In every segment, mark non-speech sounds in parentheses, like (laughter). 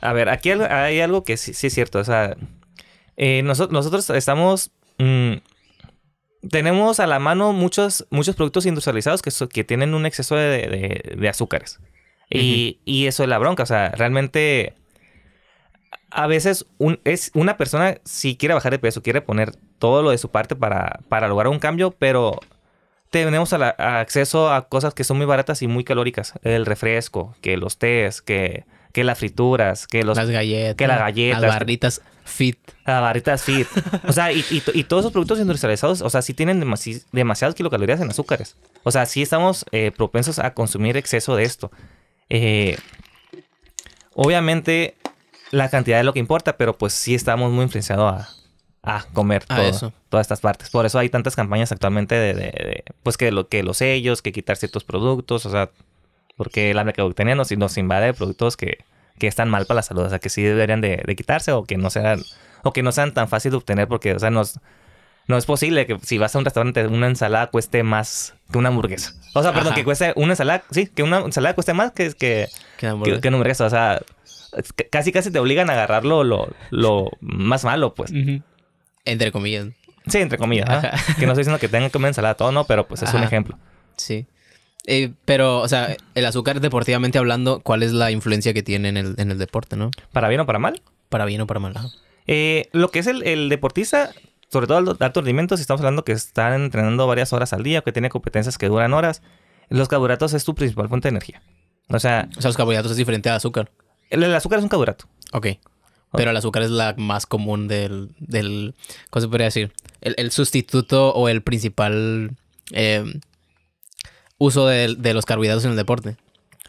A ver, aquí hay algo que sí, es cierto. O sea, eh, nosotros, estamos. Mm, tenemos a la mano muchos, muchos productos industrializados que, que tienen un exceso de, azúcares. y, eso es la bronca. O sea, realmente. A veces un, es una persona, si quiere bajar de peso, quiere poner todo lo de su parte para, lograr un cambio, pero tenemos acceso a cosas que son muy baratas y muy calóricas. El refresco, que los tés, que que las frituras, que los, las galletas, que las galletas, las barritas fit. Las barritas fit. o sea, y, todos esos productos industrializados, o sea, sí tienen demasiadas kilocalorías en azúcares. O sea, sí estamos eh, propensos a consumir exceso de esto. Eh, obviamente, la cantidad es lo que importa, pero pues sí estamos muy influenciados a, comer todas estas partes. Por eso hay tantas campañas actualmente de, pues que lo que los sellos, que quitar ciertos productos, o sea, porque la mercadotecnia nos, nos invade de productos que, están mal para la salud, o sea, que sí deberían de, quitarse o que no sean o que no sean tan fácil de obtener porque, o sea, no es posible que si vas a un restaurante una ensalada cueste más que una hamburguesa. O sea, perdón, que cueste una ensalada, sí, que una ensalada cueste más que que, que, una hamburguesa, o sea, casi casi te obligan a agarrarlo lo, más malo, pues. Entre comillas. Sí, entre comillas. Que no estoy diciendo que tengan que comer ensalada todo, no, pero pues es un ejemplo. Sí. Eh, pero, o sea, el azúcar deportivamente hablando, ¿cuál es la influencia que tiene en el, en el deporte, no? ¿Para bien o para mal? Para bien o para mal. Eh, lo que es el, deportista, sobre todo al alto rendimiento, si estamos hablando que están entrenando varias horas al día, que tiene competencias que duran horas, los caburatos es tu principal fuente de energía. O sea, o sea los caburatos es diferente al azúcar. El, azúcar es un caburato Ok. Pero el azúcar es la más común del. del ¿Cómo se podría decir? El, el sustituto o el principal eh, uso de, los carbohidratos en el deporte.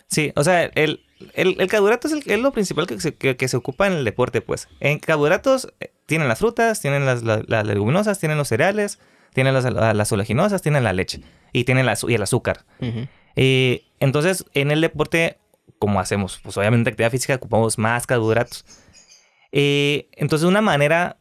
Sí, o sea, el, el, el carbohidrato es, el, lo principal que se, que, se, ocupa en el deporte, pues. En carbohidratos eh, tienen las frutas, tienen las, leguminosas, tienen los cereales, tienen las, las, oleaginosas, tienen la leche y tienen el azúcar. entonces, en el deporte, como hacemos, pues obviamente actividad física ocupamos más carbohidratos. entonces, una manera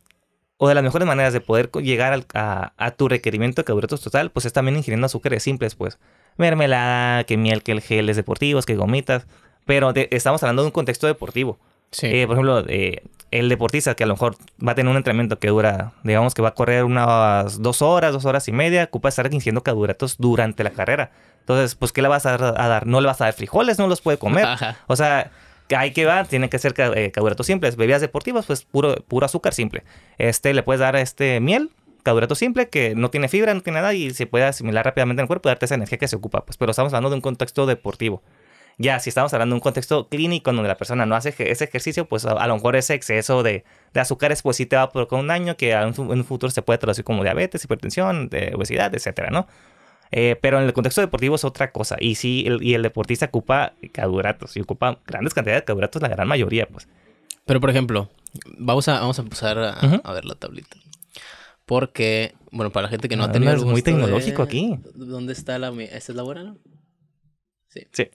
o de las mejores maneras de poder llegar a, a, tu requerimiento de carbohidratos total, pues es también ingiriendo azúcares simples, pues mermelada, que miel, que el geles deportivos, que gomitas. Pero estamos hablando de un contexto deportivo. Sí. Eh, por ejemplo, eh, el deportista que a lo mejor va a tener un entrenamiento que dura, digamos que va a correr unas dos horas, dos horas y media, ocupa estar ingiriendo caduratos durante la carrera. Entonces, pues, ¿qué le vas a dar, No le vas a dar frijoles, no los puede comer. O sea, hay que va, tienen que ser caduratos eh, simples. Bebidas deportivas, pues puro, puro azúcar simple. Este, le puedes dar este miel, cadurato simple que no tiene fibra, no tiene nada y se puede asimilar rápidamente en el cuerpo y darte esa energía que se ocupa. Pues, pero estamos hablando de un contexto deportivo. Ya, si estamos hablando de un contexto clínico donde la persona no hace ese ejercicio, pues a, lo mejor ese exceso de, de azúcares pues sí te va a provocar un daño que en un futuro se puede traducir como diabetes, hipertensión, de obesidad, etcétera, ¿no? Eh, pero en el contexto deportivo es otra cosa. Y sí, el, y el deportista ocupa caduratos, y ocupa grandes cantidades de caduratos la gran mayoría, pues. Pero, por ejemplo, vamos a, vamos a empezar a ver la tablita. Porque, bueno, para la gente que no, ha tenido. muy tecnológico aquí. ¿Dónde está la. ¿Esa es la buena, no? Sí. Sí.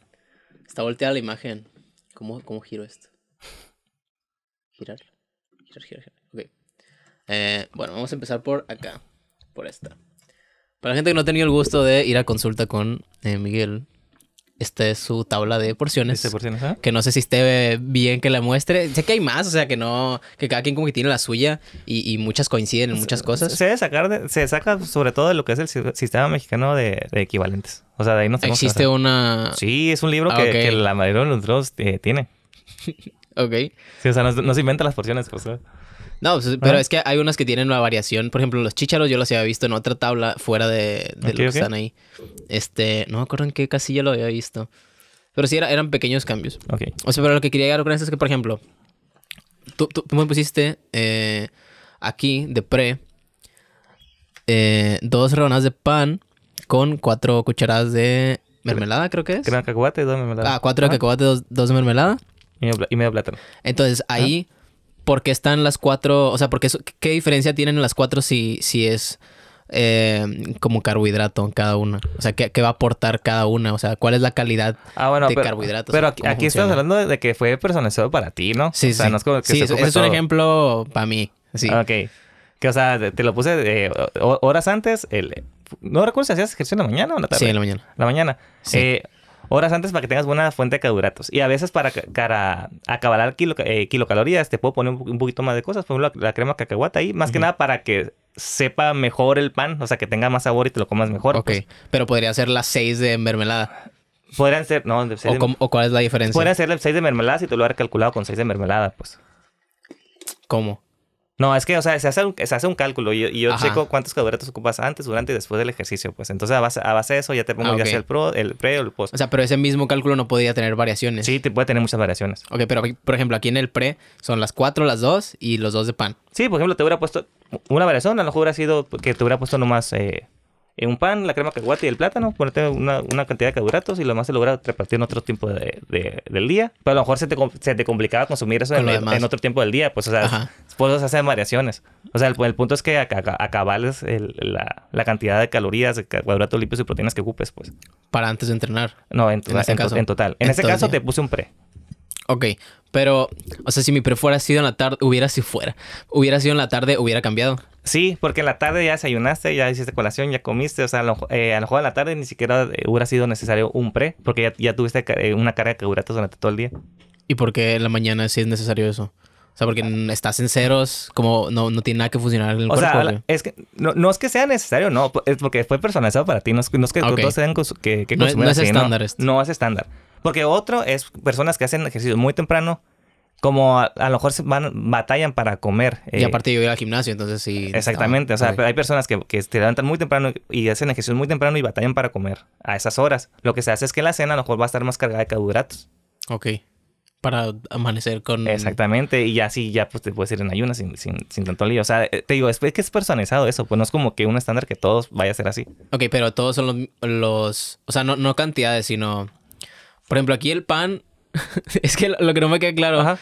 Está volteada la imagen. ¿Cómo, cómo giro esto? Girar. Girar, girar, girar. Ok. Eh, bueno, vamos a empezar por acá. Por esta. Para la gente que no ha tenido el gusto de ir a consulta con eh, Miguel, esta es su tabla de porciones. Este, que no sé si esté bien que la muestre. Sé que hay más, o sea, que no, que cada quien como que tiene la suya y, muchas coinciden en muchas cosas. Se, se saca sobre todo de lo que es el sistema mexicano de, equivalentes. O sea, de ahí no tenemos Existe una... Sí, es un libro ah, que, la mayoría de los eh, tiene. (laughs) ok. Sí, o sea, no, se inventa las porciones, pues. No, pues, pero es que hay unas que tienen una variación. Por ejemplo, los chícharos yo los había visto en otra tabla fuera de, lo que están ahí. Este, no me acuerdo en qué casilla lo había visto. Pero sí eran pequeños cambios. Okay. O sea, pero lo que quería llegar con esto es que, por ejemplo, tú, me pusiste eh, aquí de pre eh, dos rebanadas de pan con cuatro cucharadas de mermelada, creo que es. cacahuate y dos mermeladas. Ah, cuatro de cacahuate, dos, dos de mermelada. Y medio, plátano. Entonces ahí ¿por qué están las cuatro? O sea, porque ¿qué diferencia tienen las cuatro si, si es eh, como carbohidrato en cada una? O sea, ¿qué, ¿qué, va a aportar cada una? O sea, ¿cuál es la calidad ah, de carbohidratos? Pero aquí, estamos hablando de que fue personalizado para ti, ¿no? Sí, o sea, sí. No es como que sí, es un ejemplo para mí. Sí. Ok. Que, o sea, te, lo puse eh, horas antes. no recuerdo si hacías ejercicio en la mañana o en la tarde. Sí, en la mañana. La mañana. Sí. Eh, horas antes para que tengas buena fuente de carbohidratos. Y a veces para, para acabar kilo, eh, kilocalorías te puedo poner un, poquito más de cosas, por ejemplo la, crema cacahuata ahí, más que nada para que sepa mejor el pan, o sea, que tenga más sabor y te lo comas mejor. Ok, pues. pero podría ser las 6 de mermelada. Podrían ser, no, de o, cuál es la diferencia? Podrían ser 6 de mermelada si te lo hubiera calculado con 6 de mermelada, pues. ¿Cómo? No, es que, o sea, se hace un, cálculo y, yo checo cuántos carbohidratos ocupas antes, durante y después del ejercicio, pues. Entonces, a base, de eso ya te pongo ah, ya el pre o el post. O sea, pero ese mismo cálculo no podía tener variaciones. Sí, puede tener muchas variaciones. Ok, pero por ejemplo, aquí en el pre son las cuatro, las dos y los dos de pan. Sí, por ejemplo, te hubiera puesto una variación, a lo mejor hubiera sido que te hubiera puesto nomás eh, un pan, la crema cacahuate y el plátano, ponerte una, una cantidad de carbohidratos y lo más se logra repartir en otro tiempo de, del día. Pero a lo mejor se te, te complicaba consumir eso en, otro tiempo del día, pues, o sea, puedes hacer variaciones. O sea, el, punto es que acabales la, cantidad de calorías, de carbohidratos limpios y proteínas que ocupes, pues. Para antes de entrenar. No, en, total. En, ese caso te puse un pre. Ok, pero, o sea, si mi pre fuera sido en la tarde, hubiera si fuera, hubiera sido en la tarde, hubiera cambiado. Sí, porque en la tarde ya desayunaste, ya hiciste colación, ya comiste, o sea, a lo, eh, a mejor en la tarde ni siquiera eh, hubiera sido necesario un pre, porque ya, ya tuviste eh, una carga de carbohidratos durante todo el día. ¿Y por qué en la mañana sí es necesario eso? O sea, porque ah. estás en ceros, como no, no tiene nada que funcionar en el o Sea, es que no, es que sea necesario, no, es porque fue personalizado para ti, no es, que ah, todos sean que, que no, es, estándar. esto. no es estándar. Porque otro es personas que hacen ejercicio muy temprano, como a, lo mejor se van, batallan para comer. Y eh, aparte yo iba al gimnasio, entonces sí. Exactamente, o sea, hay personas que, te se levantan muy temprano y hacen ejercicio muy temprano y batallan para comer a esas horas. Lo que se hace es que la cena a lo mejor va a estar más cargada de carbohidratos. Ok para amanecer con... Exactamente, y ya sí, ya pues te puedes ir en ayunas sin, sin, tanto lío. O sea, eh, te digo, es, que es personalizado eso, pues no es como que un estándar que todos vaya a ser así. Ok, pero todos son los... o sea, no, no cantidades, sino por ejemplo, aquí el pan, (laughs) es que lo que no me queda claro Ajá.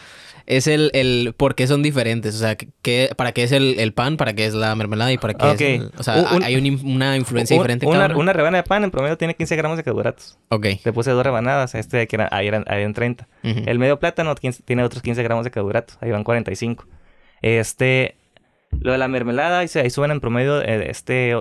es el, el, por qué son diferentes. O sea, ¿qué... para qué es el, pan, para qué es la mermelada y para qué es. o sea, hay una influencia diferente. Una, una rebanada de pan en promedio tiene 15 gramos de carbohidratos. Ok. Le puse dos rebanadas, este que ahí, eran, ahí eran 30. El medio plátano tiene otros 15 gramos de carbohidratos, ahí van 45. Este, lo de la mermelada, y ahí suben en promedio eh, este,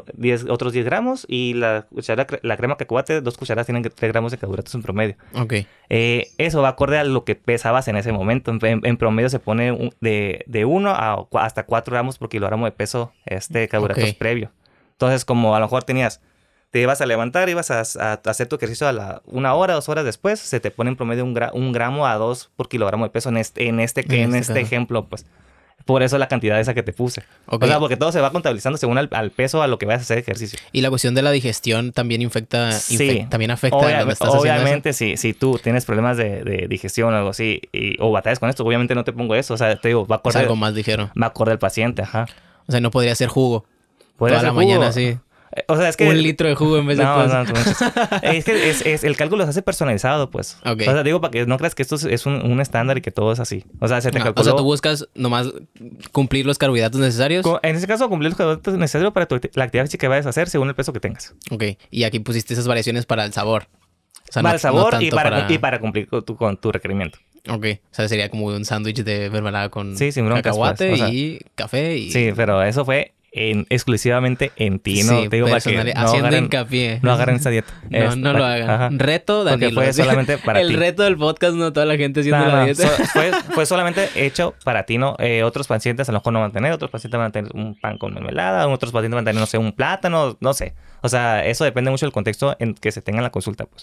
otros 10 gramos. Y la, cuchara, la crema cacahuate, dos cucharadas tienen 3 gramos de carbohidratos en promedio. Ok. Eh, eso va acorde a lo que pesabas en ese momento. En, promedio se pone de, de 1 a, hasta 4 gramos por kilogramo de peso este, previo. Entonces, como a lo mejor tenías te ibas a levantar, ibas a, a, hacer tu ejercicio a la una hora, dos horas después, se te pone en promedio un, un gramo a dos por kilogramo de peso en este, en este, este, este ejemplo, pues. Por eso la cantidad esa que te puse. O sea, porque todo se va contabilizando según al, peso a lo que vas a hacer ejercicio. Y la cuestión de la digestión también infecta, sí. también afecta Obvia, lo que Obviamente, si, si tú tienes problemas de, digestión o algo así, o batallas con esto, obviamente no te pongo eso. O sea, te digo, va a correr. algo más ligero. Va a correr el paciente, ajá. O sea, no podría ser jugo. Toda la mañana, sí. Eh, o sea, es que. Un litro de jugo en vez de no, no, Es que el cálculo se hace personalizado, pues. O sea, digo, para que no creas que esto es un, estándar y que todo es así. O sea, se te ah, calculó. O sea, tú buscas nomás cumplir los carbohidratos necesarios. En ese caso, cumplir los carbohidratos necesarios para tu, la actividad que vayas a hacer según el peso que tengas. Ok. Y aquí pusiste esas variaciones para el sabor. para el sabor y para, para, cumplir con tu, con tu requerimiento. Ok, o sea, sería como un sándwich de mermelada con pues, cacahuate y café y... Sí, pero eso fue en, exclusivamente en ti. No te digo para que no haciendo agarren, hincapié. No agarren esa dieta. (laughs) no, no este, lo hagan. Reto, Danilo. Porque fue solamente (laughs) para El reto del podcast, no toda la gente haciendo la dieta. fue, (laughs) fue, solamente hecho para ti, ¿no? Eh, otros pacientes a lo mejor no van a tener, otros pacientes van a tener un pan con mermelada, otros pacientes van a tener, no sé, un plátano, no sé. O sea, eso depende mucho del contexto en que se tenga la consulta, pues.